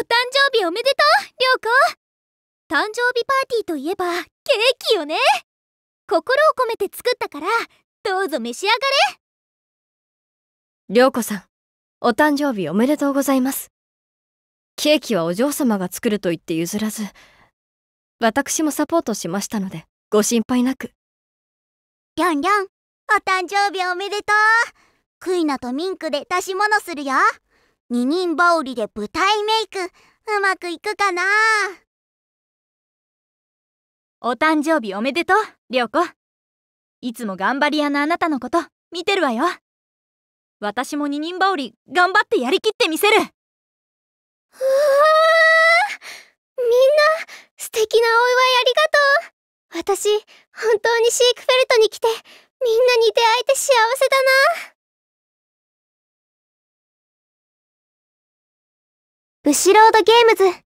お誕生日おめでとうりょうこ誕生日パーティーといえばケーキよね心を込めて作ったからどうぞ召し上がれり子さんお誕生日おめでとうございますケーキはお嬢様が作ると言って譲らず私もサポートしましたのでご心配なくりょんりょんお誕生日おめでとうクイナとミンクで出し物するよ二人羽織で舞台メイクうまくいくかなお誕生日おめでとう涼子いつも頑張り屋のあなたのこと見てるわよ私も二人羽織頑張ってやりきってみせるうわみんな素敵なお祝いありがとう私本当にシークフェルトに来てみんなに出会えて幸せだな後ろードゲームズ